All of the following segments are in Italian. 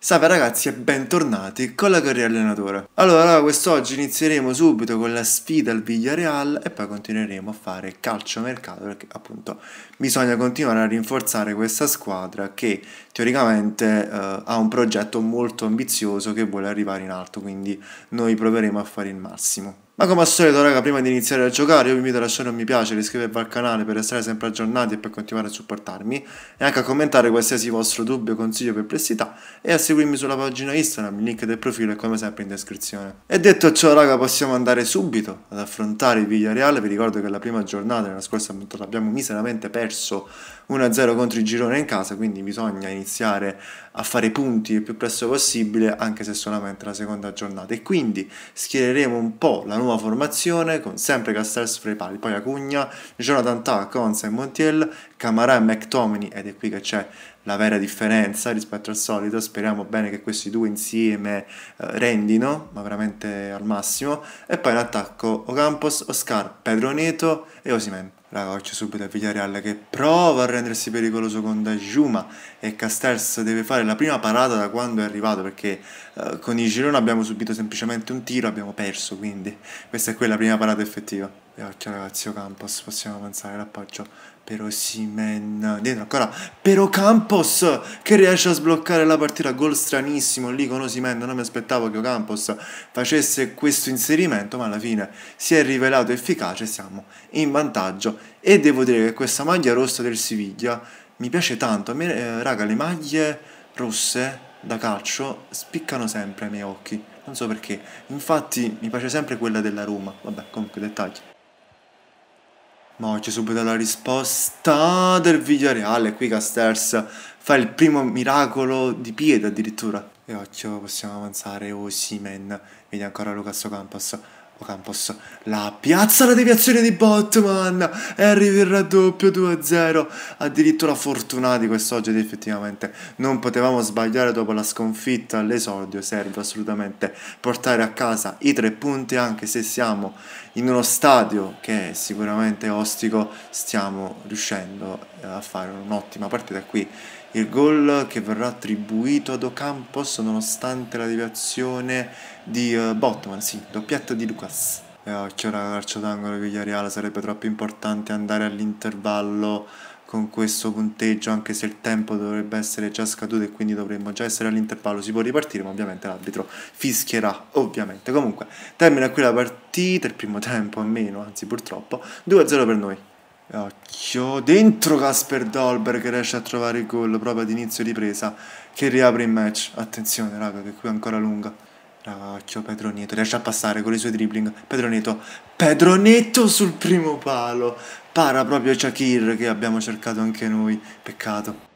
Salve ragazzi e bentornati con la carriera allenatore. Allora, quest'oggi inizieremo subito con la sfida al Villarreal e poi continueremo a fare calcio mercato perché appunto bisogna continuare a rinforzare questa squadra che teoricamente eh, ha un progetto molto ambizioso che vuole arrivare in alto, quindi noi proveremo a fare il massimo. Ma come al solito raga, prima di iniziare a giocare io vi invito a lasciare un mi piace, iscrivervi al canale per restare sempre aggiornati e per continuare a supportarmi e anche a commentare qualsiasi vostro dubbio, consiglio o perplessità e a seguirmi sulla pagina Instagram, il link del profilo è come sempre in descrizione. E detto ciò raga possiamo andare subito ad affrontare il reale. vi ricordo che la prima giornata nella scorsa puntata abbiamo miseramente perso 1-0 contro il girone in casa quindi bisogna iniziare a fare i punti il più presto possibile, anche se solamente la seconda giornata. E quindi schiereremo un po' la nuova formazione con sempre Castells fra i pali, poi Acugna, Jonathan Ta, Conza e Montiel, Camarà e McTominay, ed è qui che c'è la vera differenza rispetto al solito. Speriamo bene che questi due insieme eh, rendino, ma veramente al massimo. E poi in attacco Ocampos, Oscar, Pedro Neto e Osimen. Ragoccia subito a Villarreal che prova a rendersi pericoloso con Dajuma e Castells deve fare la prima parata da quando è arrivato perché eh, con il girone abbiamo subito semplicemente un tiro, abbiamo perso quindi questa è quella prima parata effettiva. E occhio ragazzi, Ocampos, possiamo avanzare l'appoggio per Osimen dietro ancora per Ocampos che riesce a sbloccare la partita gol stranissimo lì con Osimen non mi aspettavo che Ocampos facesse questo inserimento ma alla fine si è rivelato efficace siamo in vantaggio e devo dire che questa maglia rossa del Siviglia mi piace tanto a me eh, raga le maglie rosse da calcio spiccano sempre ai miei occhi non so perché infatti mi piace sempre quella della Roma vabbè comunque dettagli ma Mocchio subito la risposta del video reale. Qui Casters fa il primo miracolo di piede addirittura. E occhio, possiamo avanzare Oh, Osimen. Vedi ancora Lucas Ocampos. Ocampos, la piazza la deviazione di Botman, Harry il raddoppio 2-0, addirittura fortunati quest'oggi ed effettivamente, non potevamo sbagliare dopo la sconfitta all'esordio, serve assolutamente portare a casa i tre punti anche se siamo in uno stadio che è sicuramente ostico, stiamo riuscendo a fare un'ottima partita qui il gol che verrà attribuito ad Ocampos nonostante la deviazione di uh, Botman, sì, doppietta di Lucas. E occhio eh, alla calcio d'angolo Villareal, sarebbe troppo importante andare all'intervallo con questo punteggio anche se il tempo dovrebbe essere già scaduto e quindi dovremmo già essere all'intervallo si può ripartire ma ovviamente l'arbitro fischierà ovviamente comunque termina qui la partita il primo tempo a meno anzi purtroppo 2-0 per noi Occhio, dentro Casper Dolberg riesce a trovare il gol proprio ad inizio ripresa che riapre il match. Attenzione raga che qui è ancora lunga. Raga, occhio Pedronetto, riesce a passare con i suoi dribbling. Pedronetto, Pedronetto sul primo palo. Para proprio Shakir che abbiamo cercato anche noi. Peccato.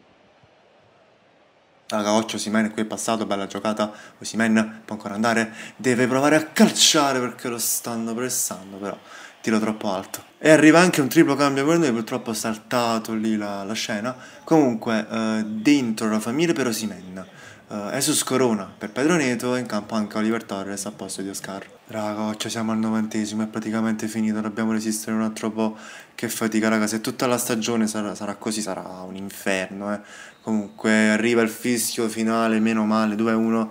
Raga, occhio Simen qui è passato, bella giocata. Oh, Simen può ancora andare, deve provare a calciare perché lo stanno pressando però tiro troppo alto. E arriva anche un triplo cambio per noi, purtroppo ha saltato lì la, la scena. Comunque, eh, dentro la famiglia per Osimen, eh, Esus Corona per Pedro Neto e in campo anche Oliver Torres a posto di Oscar. Raga, oggi cioè, siamo al novantesimo, è praticamente finito, dobbiamo resistere un altro po'. Che fatica, raga, se tutta la stagione sarà, sarà così sarà un inferno, eh. Comunque arriva il fischio finale, meno male, 2-1.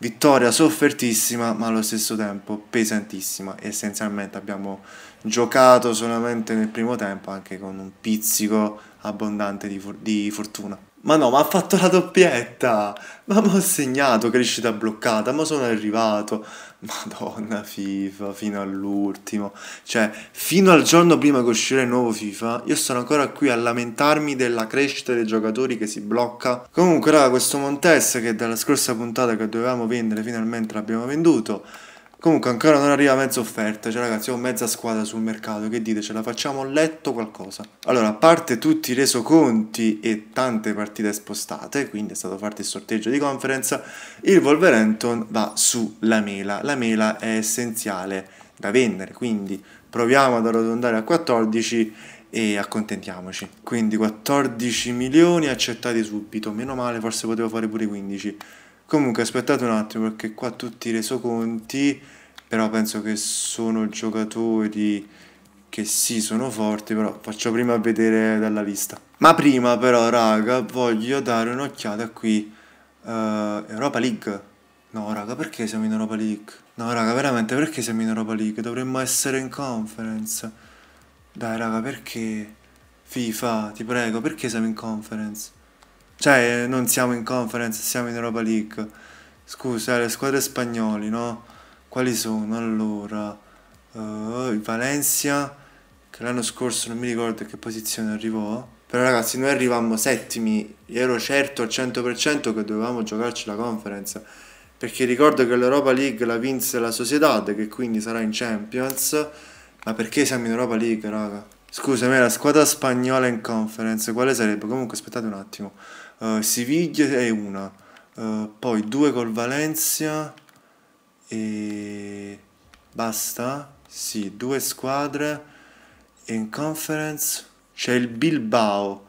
Vittoria soffertissima, ma allo stesso tempo pesantissima. Essenzialmente abbiamo giocato solamente nel primo tempo, anche con un pizzico abbondante di, for- di fortuna. Ma no, ma ha fatto la doppietta! Ma mi ha segnato crescita bloccata, ma sono arrivato. Madonna FIFA, fino all'ultimo. Cioè, fino al giorno prima che uscire il nuovo FIFA, io sono ancora qui a lamentarmi della crescita dei giocatori che si blocca. Comunque, raga, questo Montes che dalla scorsa puntata che dovevamo vendere finalmente l'abbiamo venduto. Comunque ancora non arriva mezza offerta, cioè ragazzi ho mezza squadra sul mercato, che dite, ce la facciamo a letto qualcosa? Allora, a parte tutti i resoconti e tante partite spostate, quindi è stato fatto il sorteggio di conference, il Wolverhampton va sulla mela, la mela è essenziale da vendere, quindi proviamo ad arrotondare a 14 e accontentiamoci. Quindi 14 milioni accettati subito, meno male forse potevo fare pure 15 Comunque aspettate un attimo perché qua tutti i resoconti, però penso che sono giocatori che sì sono forti, però faccio prima vedere dalla lista. Ma prima però raga voglio dare un'occhiata qui, uh, Europa League. No raga perché siamo in Europa League? No raga veramente perché siamo in Europa League? Dovremmo essere in conference. Dai raga perché? FIFA ti prego perché siamo in conference? Cioè, non siamo in conference, siamo in Europa League. Scusa, eh, le squadre spagnole, no? Quali sono? Allora, uh, Valencia, che l'anno scorso non mi ricordo a che posizione arrivò. Però ragazzi, noi arrivammo settimi, ero certo al 100% che dovevamo giocarci la conference. Perché ricordo che l'Europa League la vinse la Sociedad, che quindi sarà in Champions. Ma perché siamo in Europa League, raga? Scusami, la squadra spagnola in conference, quale sarebbe? Comunque aspettate un attimo. Uh, Siviglia è una, uh, poi due col Valencia e basta? Sì, due squadre in conference. C'è il Bilbao.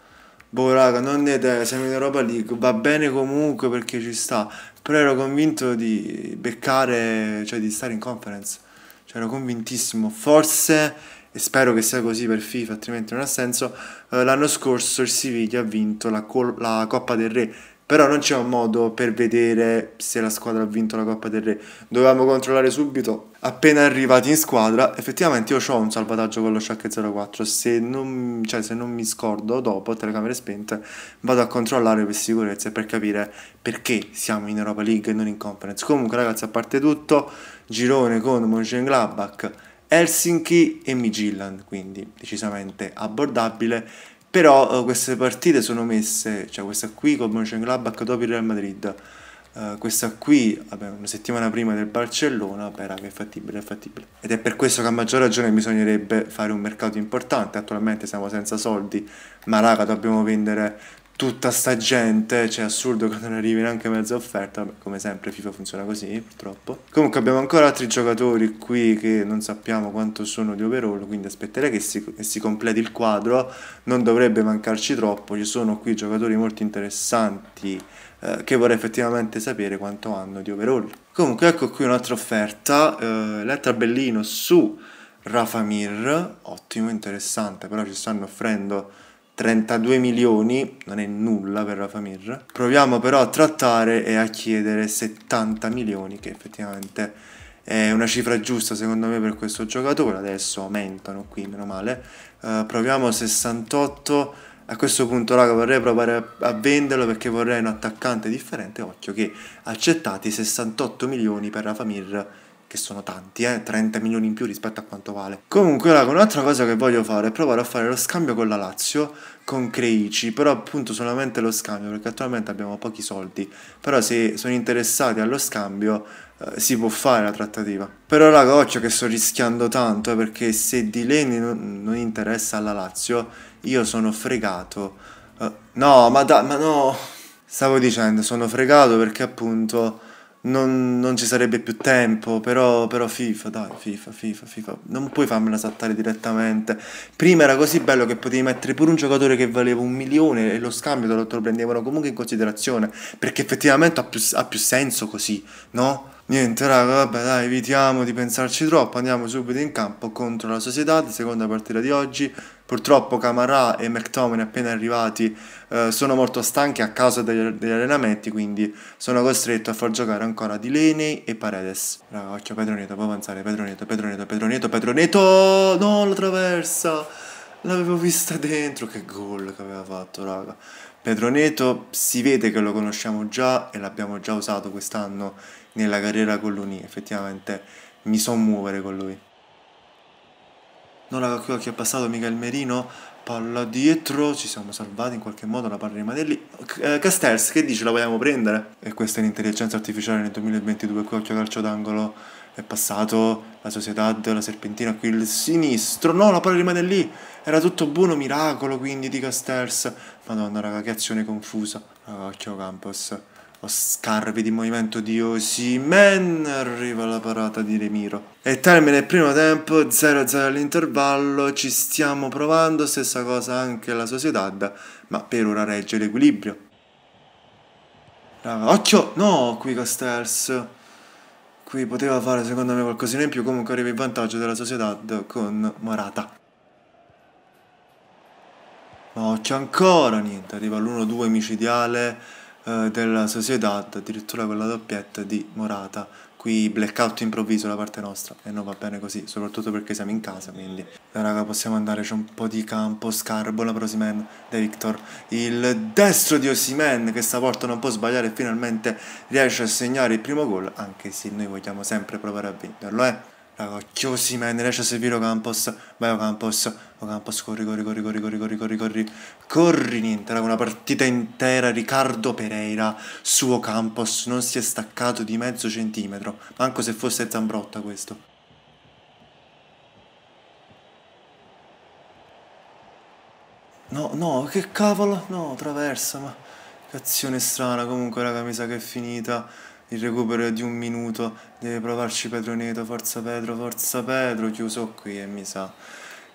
Boh, raga, non ne idea, siamo in Europa League, va bene comunque perché ci sta. Però ero convinto di beccare, cioè di stare in conference. Cioè ero convintissimo. Forse e spero che sia così per FIFA, altrimenti non ha senso, eh, l'anno scorso il Siviglia ha vinto la, Col- la Coppa del Re, però non c'è un modo per vedere se la squadra ha vinto la Coppa del Re. Dovevamo controllare subito, appena arrivati in squadra, effettivamente io ho un salvataggio con lo Shack 04, se non, cioè, se non mi scordo dopo, telecamere spente, vado a controllare per sicurezza e per capire perché siamo in Europa League e non in Conference. Comunque ragazzi, a parte tutto, girone con Mönchengladbach, Helsinki e Midtjylland, quindi decisamente abbordabile, però eh, queste partite sono messe, cioè questa qui con Mönchengladbach dopo il Real Madrid, eh, questa qui vabbè, una settimana prima del Barcellona, però che è fattibile, è fattibile. Ed è per questo che a maggior ragione bisognerebbe fare un mercato importante, attualmente siamo senza soldi, ma raga dobbiamo vendere tutta sta gente, cioè è assurdo che non arrivi neanche mezza offerta, come sempre FIFA funziona così purtroppo. Comunque abbiamo ancora altri giocatori qui che non sappiamo quanto sono di overall, quindi aspetterei che si, che si completi il quadro, non dovrebbe mancarci troppo, ci sono qui giocatori molto interessanti eh, che vorrei effettivamente sapere quanto hanno di overall. Comunque ecco qui un'altra offerta, eh, lettera bellino su Rafa Mir, ottimo, interessante, però ci stanno offrendo 32 milioni, non è nulla per la Famir. Proviamo però a trattare e a chiedere 70 milioni, che effettivamente è una cifra giusta secondo me per questo giocatore, adesso aumentano qui, meno male. Uh, proviamo 68, a questo punto raga vorrei provare a, venderlo perché vorrei un attaccante differente, occhio che accettati 68 milioni per la Famir che sono tanti, eh, 30 milioni in più rispetto a quanto vale. Comunque, raga, un'altra cosa che voglio fare è provare a fare lo scambio con la Lazio, con Creici, però appunto solamente lo scambio, perché attualmente abbiamo pochi soldi, però se sono interessati allo scambio eh, si può fare la trattativa. Però raga, occhio che sto rischiando tanto, eh, perché se Di Leni non, non, interessa alla Lazio, io sono fregato. Uh, no, ma, da, ma no... Stavo dicendo, sono fregato perché appunto non, non, ci sarebbe più tempo, però, però FIFA, dai, FIFA, FIFA, FIFA, non puoi farmela saltare direttamente. Prima era così bello che potevi mettere pure un giocatore che valeva un milione e lo scambio te lo, te lo prendevano comunque in considerazione, perché effettivamente ha più, ha più senso così, no? Niente, raga, vabbè, dai, evitiamo di pensarci troppo, andiamo subito in campo contro la Sociedad, seconda partita di oggi. Purtroppo Camarà e McTominay appena arrivati eh, sono molto stanchi a causa degli, degli, allenamenti, quindi sono costretto a far giocare ancora Di Dileney e Paredes. Raga, occhio Pedroneto, può avanzare, Pedroneto, Pedroneto, Pedroneto, Pedroneto! No, la traversa! L'avevo vista dentro, che gol che aveva fatto, raga. Pedroneto si vede che lo conosciamo già e l'abbiamo già usato quest'anno nella carriera con l'Uni, effettivamente mi so muovere con lui non la quello che passato Miguel Merino palla dietro ci siamo salvati in qualche modo la palla rimane lì eh, Castells che dici la vogliamo prendere e questa è l'intelligenza artificiale nel 2022 qui occhio calcio d'angolo è passato la società della serpentina qui il sinistro no la palla rimane lì era tutto buono miracolo quindi di Castells madonna raga che azione confusa raga occhio Campos Scarpe di movimento di Osimen, arriva la parata di Remiro. E termine il primo tempo, 0-0 all'intervallo, ci stiamo provando, stessa cosa anche la Sociedad, ma per ora regge l'equilibrio. Occhio! No, qui Castells. Qui poteva fare secondo me qualcosina in più, comunque arriva il vantaggio della Sociedad con Morata. Occhio ancora, niente, arriva l'1-2 micidiale eh, della società, addirittura con la doppietta di Morata. Qui blackout improvviso da parte nostra e non va bene così, soprattutto perché siamo in casa, quindi... Eh, raga, possiamo andare, c'è un po' di campo, scarbo la Osimen, De Victor, il destro di Osimen che stavolta non può sbagliare e finalmente riesce a segnare il primo gol, anche se noi vogliamo sempre provare a venderlo, eh racocchiosima e ne riesce a servire Ocampos. Vai Ocampos, Ocampos corri, corri, corri, corri, corri, corri, corri, corri. Corri, niente, raga, una partita intera. Riccardo Pereira su Ocampos non si è staccato di mezzo centimetro. Manco se fosse Zambrotta questo. No, no, che cavolo? No, traversa, ma... Che azione strana, comunque raga mi sa che è finita il recupero di un minuto, deve provarci Pedro Neto, forza Pedro, forza Pedro, chiuso qui e mi sa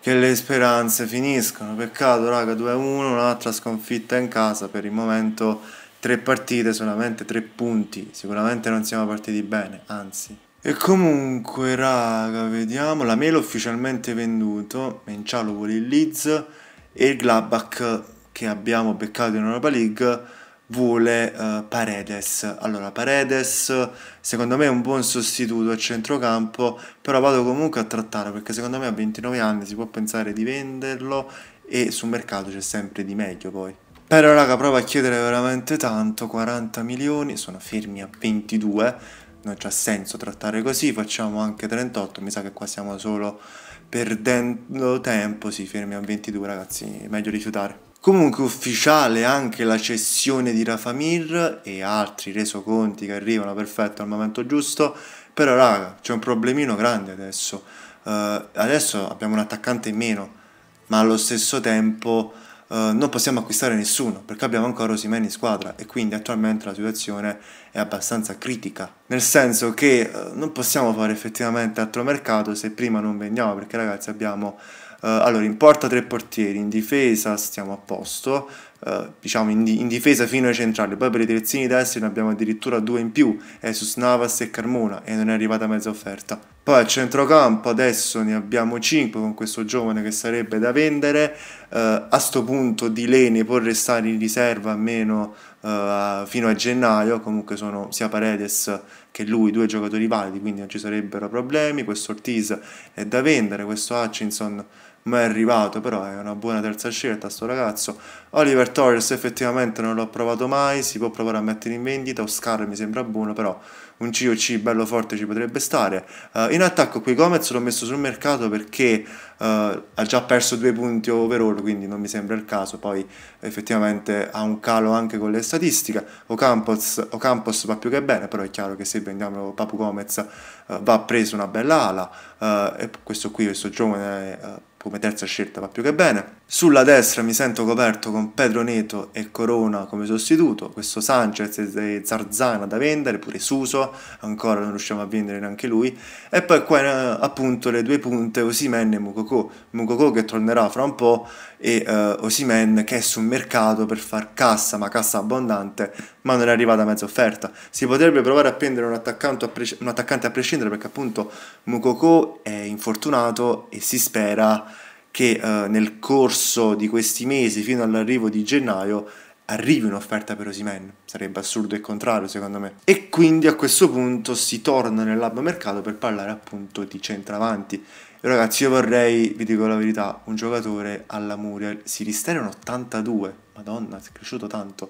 che le speranze finiscono, peccato raga 2-1, un'altra sconfitta in casa, per il momento tre partite, solamente tre punti, sicuramente non siamo partiti bene, anzi. E comunque raga, vediamo, la Melo ufficialmente venduto, Mencialo vuole il Leeds e il Gladbach che abbiamo beccato in Europa League vuole uh, Paredes. Allora, Paredes secondo me è un buon sostituto a centrocampo, però vado comunque a trattare perché secondo me a 29 anni si può pensare di venderlo e sul mercato c'è sempre di meglio poi. Però raga, prova a chiedere veramente tanto, 40 milioni, sono fermi a 22, non c'ha senso trattare così, facciamo anche 38, mi sa che qua siamo solo perdendo tempo, si fermi a 22 ragazzi, meglio rifiutare. Comunque ufficiale anche la cessione di Rafamir e altri resoconti che arrivano perfetto al momento giusto, però raga c'è un problemino grande adesso. Uh, adesso abbiamo un attaccante in meno, ma allo stesso tempo uh, non possiamo acquistare nessuno perché abbiamo ancora Osimeni in squadra e quindi attualmente la situazione è abbastanza critica. Nel senso che uh, non possiamo fare effettivamente altro mercato se prima non vendiamo perché ragazzi abbiamo eh, allora, in porta tre portieri, in difesa stiamo a posto, eh, diciamo in, di in, difesa fino ai centrali, poi per i terzini destri ne abbiamo addirittura due in più, Jesus Navas e Carmona, e non è arrivata mezza offerta. Poi al centrocampo adesso ne abbiamo 5 con questo giovane che sarebbe da vendere, eh, a questo punto di Leni può restare in riserva almeno eh, fino a gennaio, comunque sono sia Paredes che lui due giocatori validi, quindi non ci sarebbero problemi, questo Ortiz è da vendere, questo Hutchinson ma è arrivato, però è una buona terza scelta sto ragazzo. Oliver Torres effettivamente non l'ho provato mai, si può provare a mettere in vendita, Oscar mi sembra buono, però un COC bello forte ci potrebbe stare. Uh, in attacco qui Gomez l'ho messo sul mercato perché eh, ha già perso due punti overall, quindi non mi sembra il caso, poi effettivamente ha un calo anche con le statistiche, Ocampos, Ocampos va più che bene, però è chiaro che se vendiamo Papu Gomez eh, va preso una bella ala, eh, e questo qui, questo giovane eh, come terza scelta va più che bene. Sulla destra mi sento coperto con Pedro Neto e Corona come sostituto, questo Sanchez e Zarzana da vendere, pure Suso, ancora non riusciamo a vendere neanche lui, e poi qua appunto le due punte Osimen e Muco Mukoko, Mukoko che tornerà fra un po' e uh, Osimen che è sul mercato per far cassa, ma cassa abbondante, ma non è arrivata mezza offerta. Si potrebbe provare a prendere un, a presc- un attaccante a prescindere perché appunto Mukoko è infortunato e si spera che uh, nel corso di questi mesi fino all'arrivo di gennaio arrivi un'offerta per Osimen. Sarebbe assurdo il contrario, secondo me. E quindi a questo punto si torna nel lab mercato per parlare appunto di centravanti ragazzi io vorrei, vi dico la verità, un giocatore alla Muriel, si ristere un 82, madonna è cresciuto tanto.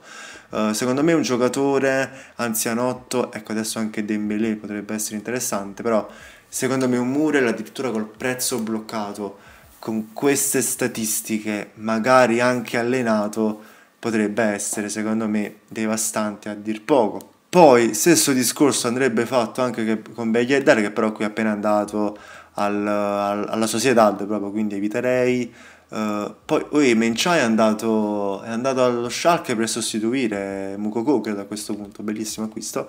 Uh, secondo me un giocatore anzianotto, ecco adesso anche Dembélé potrebbe essere interessante, però secondo me un Muriel addirittura col prezzo bloccato, con queste statistiche, magari anche allenato, potrebbe essere secondo me devastante a dir poco. Poi stesso discorso andrebbe fatto anche con Begliedare che però qui è appena andato al, al, alla Sociedad proprio, quindi eviterei. Uh, poi oi, Menchai è andato, è andato allo Shark per sostituire Mukoko, credo a questo punto, bellissimo acquisto.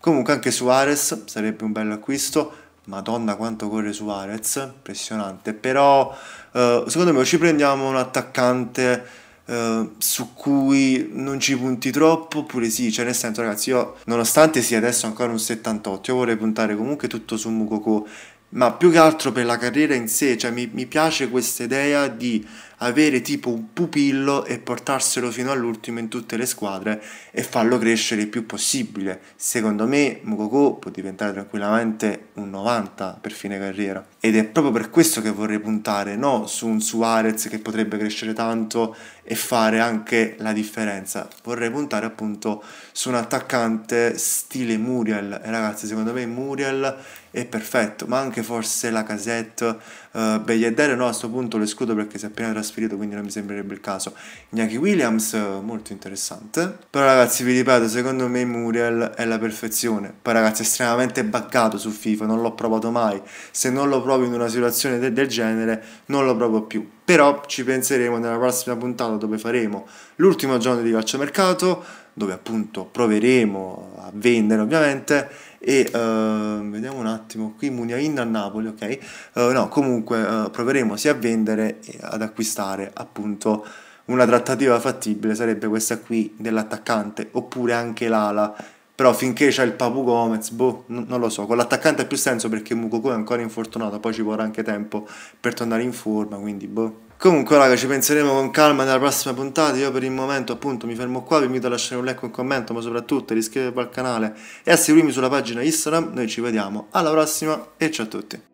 Comunque anche Suarez sarebbe un bello acquisto. Madonna quanto corre Suarez, impressionante. Però uh, secondo me ci prendiamo un attaccante Uh, su cui non ci punti troppo oppure sì, cioè nel senso ragazzi io nonostante sia adesso ancora un 78 io vorrei puntare comunque tutto su Mukoko ma più che altro per la carriera in sé, cioè mi, mi piace questa idea di avere tipo un pupillo e portarselo fino all'ultimo in tutte le squadre e farlo crescere il più possibile. Secondo me Mukoko può diventare tranquillamente un 90 per fine carriera ed è proprio per questo che vorrei puntare, no su un Suarez che potrebbe crescere tanto e fare anche la differenza. Vorrei puntare appunto su un attaccante stile Muriel e ragazzi, secondo me Muriel è perfetto, ma anche forse la casetta, uh, eh, Begliadere no, a questo punto lo escludo perché si è appena trasferito, quindi non mi sembrerebbe il caso. Gnaki Williams, molto interessante. Però ragazzi, vi ripeto, secondo me Muriel è la perfezione. Poi ragazzi, è estremamente baccato su FIFA, non l'ho provato mai. Se non lo provo in una situazione de del genere, non lo provo più. Però ci penseremo nella prossima puntata dove faremo l'ultimo giorno di calciomercato, dove appunto proveremo a vendere ovviamente e uh, vediamo un attimo qui Muniain a Napoli ok uh, no comunque uh, proveremo sia a vendere e ad acquistare appunto una trattativa fattibile sarebbe questa qui dell'attaccante oppure anche l'ala però finché c'è il Papu Gomez, boh, non lo so, con l'attaccante ha più senso perché Mukoko è ancora infortunato, poi ci vorrà anche tempo per tornare in forma, quindi boh. Comunque, raga, ci penseremo con calma nella prossima puntata. Io per il momento, appunto, mi fermo qua. Vi invito a lasciare un like, un commento, ma soprattutto di iscrivervi al canale e a seguirmi sulla pagina Instagram. Noi ci vediamo alla prossima e ciao a tutti.